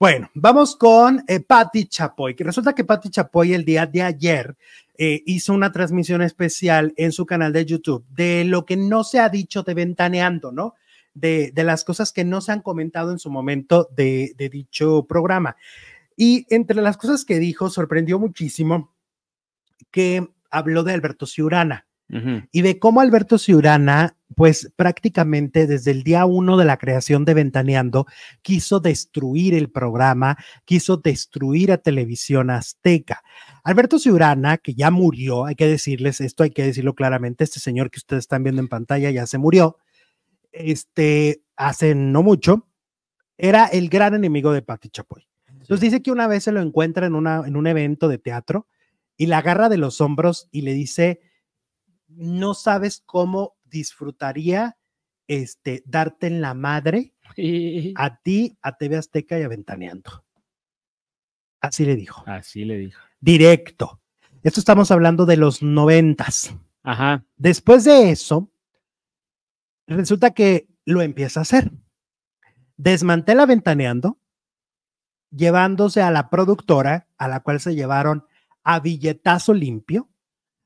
Bueno, vamos con eh, Patti Chapoy, que resulta que Patti Chapoy el día de ayer eh, hizo una transmisión especial en su canal de YouTube de lo que no se ha dicho de Ventaneando, ¿no? De, las cosas que no se han comentado en su momento de, dicho programa. Y entre las cosas que dijo, sorprendió muchísimo que habló de Alberto Ciurana y de cómo Alberto Ciurana pues prácticamente desde el día uno de la creación de Ventaneando, quiso destruir el programa, quiso destruir a Televisión Azteca. Alberto Ciurana, que ya murió, hay que decirles esto, hay que decirlo claramente, este señor que ustedes están viendo en pantalla ya se murió, este, hace no mucho, era el gran enemigo de Pati Chapoy. Entonces dice que una vez se lo encuentra en, una, en un evento de teatro y la agarra de los hombros y le dice, no sabes cómo disfrutaría este, darte en la madre a ti, a TV Azteca y aventaneando Así le dijo. Así le dijo. Directo. Esto estamos hablando de los noventas. Ajá. Después de eso, resulta que lo empieza a hacer. Desmantela Ventaneando, llevándose a la productora, a la cual se llevaron a billetazo limpio,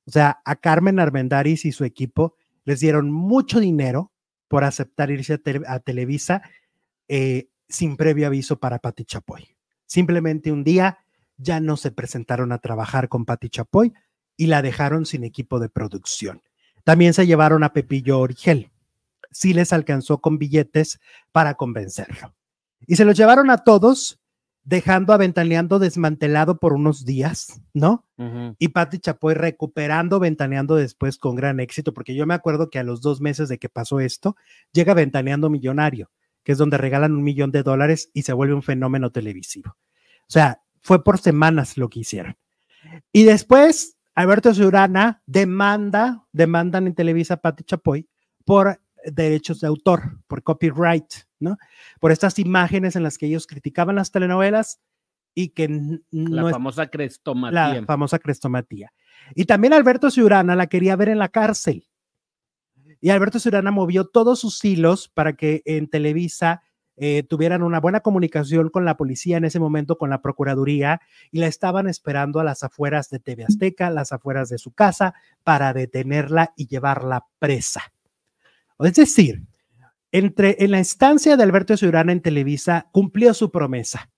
o sea, a Carmen Armendariz y su equipo, les dieron mucho dinero por aceptar irse a, Televisa eh, sin previo aviso para Pati Chapoy. Simplemente un día ya no se presentaron a trabajar con Pati Chapoy y la dejaron sin equipo de producción. También se llevaron a Pepillo Origel. Sí les alcanzó con billetes para convencerlo. Y se los llevaron a todos dejando a Ventaneando desmantelado por unos días, ¿no? Y Patti Chapoy recuperando Ventaneando después con gran éxito, porque yo me acuerdo que a los dos meses de que pasó esto, llega Ventaneando Millonario, que es donde regalan un millón de dólares y se vuelve un fenómeno televisivo. O sea, fue por semanas lo que hicieron. Y después, Alberto Surana demanda, demandan en Televisa a Patti Chapoy por derechos de autor, por copyright, ¿no? Por estas imágenes en las que ellos criticaban las telenovelas y que... La famosa crestomatía. La famosa crestomatía. Y también Alberto Ciurana la quería ver en la cárcel. Y Alberto Ciurana movió todos sus hilos para que en Televisa eh, tuvieran una buena comunicación con la policía en ese momento, con la Procuraduría, y la estaban esperando a las afueras de TV Azteca, las afueras de su casa, para detenerla y llevarla presa. Es decir, entre, en la instancia de Alberto Ciurana en Televisa cumplió su promesa.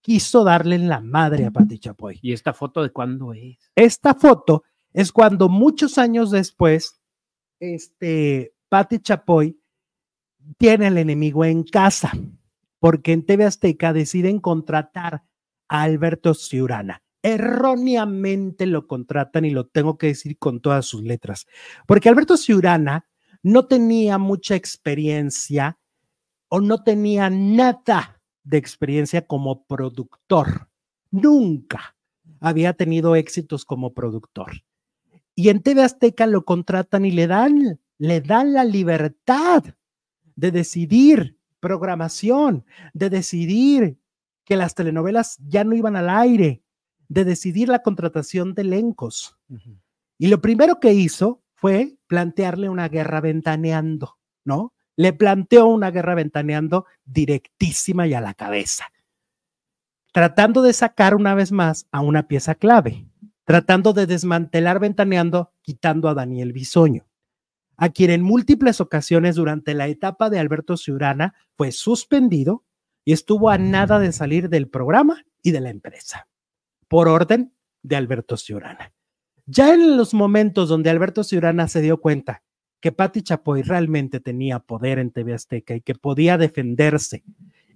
Quiso darle la madre a Pati Chapoy. ¿Y esta foto de cuándo es? Esta foto es cuando muchos años después, este, Pati Chapoy tiene al enemigo en casa, porque en TV Azteca deciden contratar a Alberto Ciurana. Erróneamente lo contratan y lo tengo que decir con todas sus letras, porque Alberto Ciurana no tenía mucha experiencia o no tenía nada de experiencia como productor. Nunca había tenido éxitos como productor. Y en TV Azteca lo contratan y le dan, le dan la libertad de decidir programación, de decidir que las telenovelas ya no iban al aire, de decidir la contratación de elencos. Y lo primero que hizo fue plantearle una guerra ventaneando, ¿no? Le planteó una guerra ventaneando directísima y a la cabeza, tratando de sacar una vez más a una pieza clave, tratando de desmantelar ventaneando, quitando a Daniel Bisoño, a quien en múltiples ocasiones durante la etapa de Alberto Ciurana fue suspendido y estuvo a nada de salir del programa y de la empresa, por orden de Alberto Ciurana. Ya en los momentos donde Alberto Ciurana se dio cuenta que Pati Chapoy realmente tenía poder en TV Azteca y que podía defenderse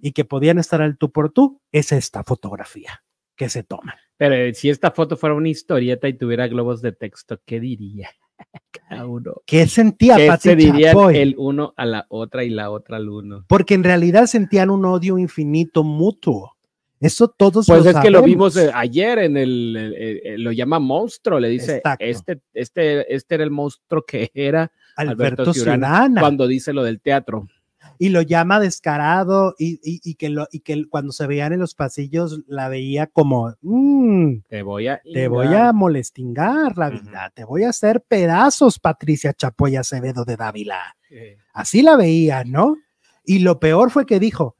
y que podían estar al tú por tú, es esta fotografía que se toma. Pero eh, si esta foto fuera una historieta y tuviera globos de texto, ¿qué diría? Cada uno. ¿Qué sentía ¿Qué Pati se diría el uno a la otra y la otra al uno? Porque en realidad sentían un odio infinito mutuo eso todos pues es que lo vimos eh, ayer en el, lo llama monstruo, le dice este este este era el monstruo que era Alberto, Alberto cuando dice lo del teatro y lo llama descarado y, que lo y que cuando se veían en los pasillos la veía como mm, te voy a te voy a molestingar la vida te voy a hacer pedazos Patricia Chapoya Acevedo de Dávila así la veía no y lo peor fue que dijo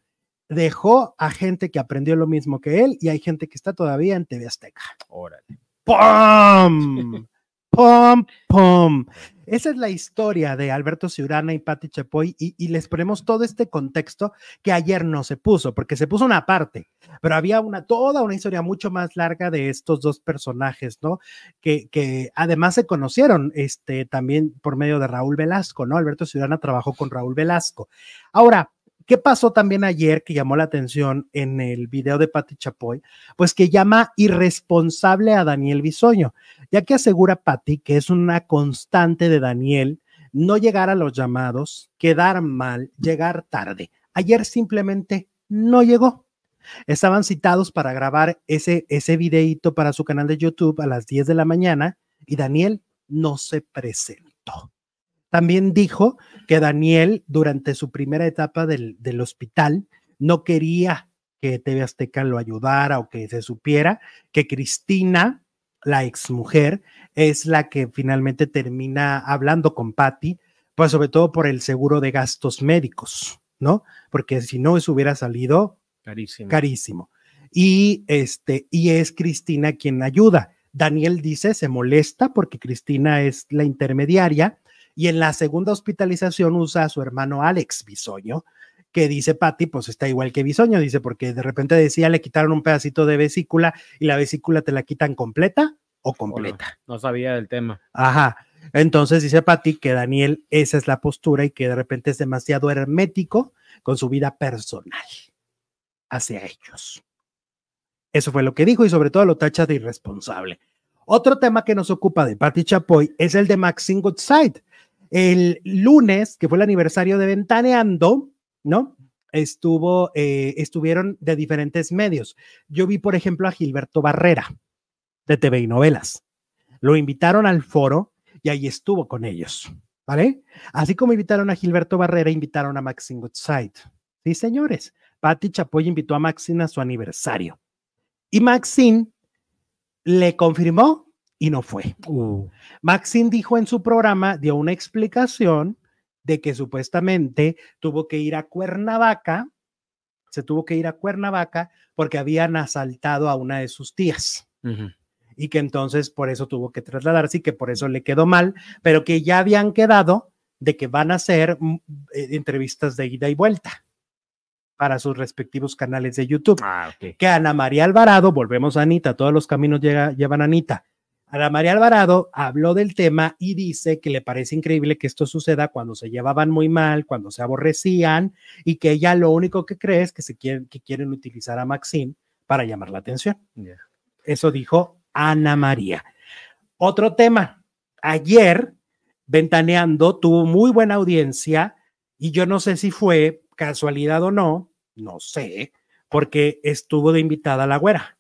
dejó a gente que aprendió lo mismo que él y hay gente que está todavía en TV Azteca. Órale. ¡Pum! ¡Pum! Esa es la historia de Alberto Ciurana y Patti Chapoy y, les ponemos todo este contexto que ayer no se puso, porque se puso una parte, pero había una, toda una historia mucho más larga de estos dos personajes, ¿no? Que, que además se conocieron este, también por medio de Raúl Velasco, ¿no? Alberto Ciurana trabajó con Raúl Velasco. Ahora, ¿Qué pasó también ayer que llamó la atención en el video de Patti Chapoy? Pues que llama irresponsable a Daniel Bisoño, ya que asegura Patti que es una constante de Daniel no llegar a los llamados, quedar mal, llegar tarde. Ayer simplemente no llegó. Estaban citados para grabar ese, ese videíto para su canal de YouTube a las 10 de la mañana y Daniel no se presentó. También dijo que Daniel, durante su primera etapa del, hospital, no quería que TV Azteca lo ayudara o que se supiera que Cristina, la exmujer, es la que finalmente termina hablando con Patty, pues sobre todo por el seguro de gastos médicos, ¿no? Porque si no, eso hubiera salido carísimo. carísimo. Y, este, y es Cristina quien ayuda. Daniel dice, se molesta porque Cristina es la intermediaria y en la segunda hospitalización usa a su hermano Alex Bisoño, que dice Patty, pues está igual que Bisoño, dice, porque de repente decía, le quitaron un pedacito de vesícula y la vesícula te la quitan completa o completa. no, sabía del tema. Ajá. Entonces dice Patty que Daniel, esa es la postura y que de repente es demasiado hermético con su vida personal hacia ellos. Eso fue lo que dijo y sobre todo lo tacha de irresponsable. Otro tema que nos ocupa de Patty Chapoy es el de Maxine Goodside, el lunes, que fue el aniversario de Ventaneando, ¿no? Estuvo, eh, estuvieron de diferentes medios. Yo vi, por ejemplo, a Gilberto Barrera, de TV y Novelas. Lo invitaron al foro y ahí estuvo con ellos, ¿vale? Así como invitaron a Gilberto Barrera, invitaron a Maxine Goodside. Sí, señores. Patti Chapoy invitó a Maxine a su aniversario. Y Maxine le confirmó y no fue. Uh. Maxine dijo en su programa, dio una explicación de que supuestamente tuvo que ir a Cuernavaca, se tuvo que ir a Cuernavaca porque habían asaltado a una de sus tías. Y que entonces por eso tuvo que trasladarse y que por eso le quedó mal, pero que ya habían quedado de que van a hacer mm, eh, entrevistas de ida y vuelta para sus respectivos canales de YouTube. Ah, que Ana María Alvarado, volvemos a Anita, todos los caminos llevan a Anita, Ana María Alvarado habló del tema y dice que le parece increíble que esto suceda cuando se llevaban muy mal, cuando se aborrecían y que ella lo único que cree es que, se quieren, que quieren utilizar a Maxine para llamar la atención. Eso dijo Ana María. Otro tema, ayer Ventaneando tuvo muy buena audiencia y yo no sé si fue casualidad o no, no sé, porque estuvo de invitada a la güera.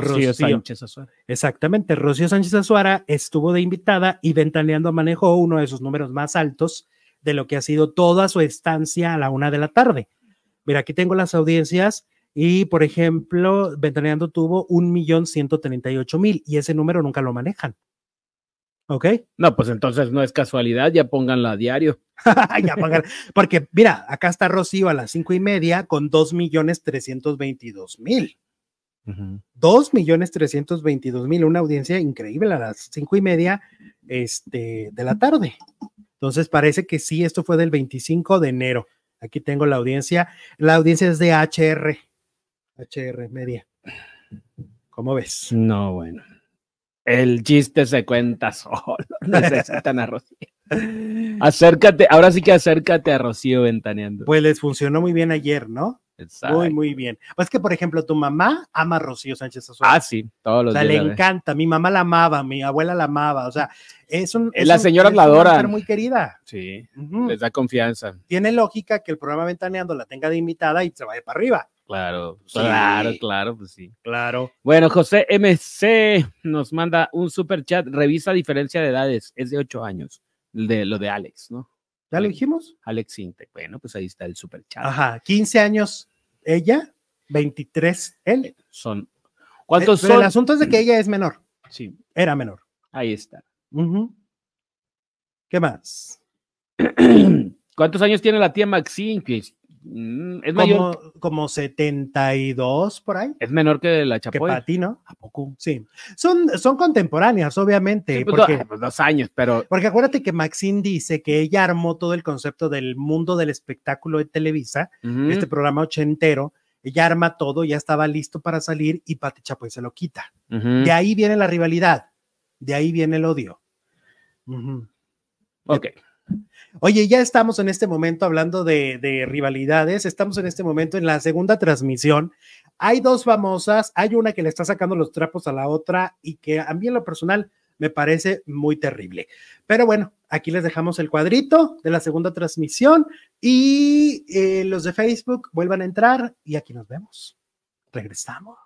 Rocío, Sánchez Azuara. Exactamente, Rocío Sánchez Azuara estuvo de invitada y Ventaneando manejó uno de sus números más altos de lo que ha sido toda su estancia a la una de la tarde. Mira, aquí tengo las audiencias y, por ejemplo, Ventaneando tuvo un millón ciento treinta y ocho mil y ese número nunca lo manejan. ¿Ok? No, pues entonces no es casualidad, ya pónganla a diario. Porque mira, acá está Rocío a las cinco y media con dos millones trescientos veintidós mil. Dos millones trescientos veintidós mil, una audiencia increíble a las cinco y media este, de la tarde. Entonces parece que sí, esto fue del 25 de enero. Aquí tengo la audiencia. La audiencia es de HR, HR Media. ¿Cómo ves? No, bueno. El chiste se cuenta solo. Necesitan a Rocío. Acércate, ahora sí que acércate a Rocío ventaneando. Pues les funcionó muy bien ayer, ¿no? Muy, muy bien. Pues que, por ejemplo, tu mamá ama a Rocío Sánchez Azul. Ah, sí, todos los días. O sea, le encanta. Mi mamá la amaba, mi abuela la amaba. O sea, es un. Es la señora Una mujer muy querida. Sí, les da confianza. Tiene lógica que el programa Ventaneando la tenga de invitada y se vaya para arriba. Claro, claro, claro, pues sí. Claro. Bueno, José MC nos manda un super chat. Revisa diferencia de edades. Es de ocho años, de lo de Alex, ¿no? ¿Ya lo dijimos? Alex Bueno, pues ahí está el super chat. Ajá, 15 años ella, 23 él. Eh, son. ¿Cuántos eh, son? El asunto es de que ella es menor. Sí. Era menor. Ahí está. ¿Qué más? ¿Cuántos años tiene la tía Maxine? Pues, Mm, es mayor. Como, 72 por ahí. Es menor que la Chapoy. Que Pati, ¿no? ¿A Sí. Son, son contemporáneas, obviamente. Pues, porque, pues, dos, años, pero. Porque acuérdate que Maxine dice que ella armó todo el concepto del mundo del espectáculo de Televisa, este programa ochentero. Ella arma todo, ya estaba listo para salir y Pati Chapoy se lo quita. De ahí viene la rivalidad. De ahí viene el odio. Ok. Oye, ya estamos en este momento hablando de, rivalidades, estamos en este momento en la segunda transmisión. Hay dos famosas, hay una que le está sacando los trapos a la otra y que a mí en lo personal me parece muy terrible. Pero bueno, aquí les dejamos el cuadrito de la segunda transmisión y eh, los de Facebook vuelvan a entrar y aquí nos vemos. Regresamos.